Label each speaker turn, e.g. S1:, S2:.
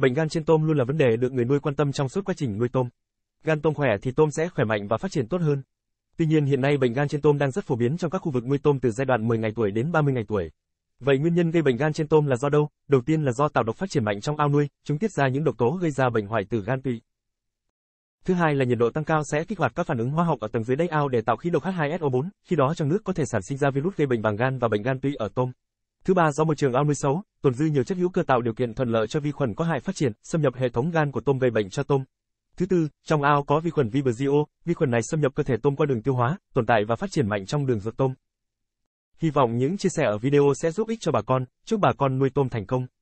S1: Bệnh gan trên tôm luôn là vấn đề được người nuôi quan tâm trong suốt quá trình nuôi tôm. Gan tôm khỏe thì tôm sẽ khỏe mạnh và phát triển tốt hơn. Tuy nhiên hiện nay bệnh gan trên tôm đang rất phổ biến trong các khu vực nuôi tôm từ giai đoạn 10 ngày tuổi đến 30 ngày tuổi. Vậy nguyên nhân gây bệnh gan trên tôm là do đâu? Đầu tiên là do tạo độc phát triển mạnh trong ao nuôi, chúng tiết ra những độc tố gây ra bệnh hoại tử gan tụy. Thứ hai là nhiệt độ tăng cao sẽ kích hoạt các phản ứng hóa học ở tầng dưới đáy ao để tạo khí độc H2SO4, khi đó trong nước có thể sản sinh ra virus gây bệnh vàng gan và bệnh gan tụy ở tôm. Thứ ba do môi trường ao nuôi xấu, tồn dư nhiều chất hữu cơ tạo điều kiện thuận lợi cho vi khuẩn có hại phát triển, xâm nhập hệ thống gan của tôm gây bệnh cho tôm. Thứ tư, trong ao có vi khuẩn Vibrio, vi khuẩn này xâm nhập cơ thể tôm qua đường tiêu hóa, tồn tại và phát triển mạnh trong đường ruột tôm. Hy vọng những chia sẻ ở video sẽ giúp ích cho bà con, chúc bà con nuôi tôm thành công.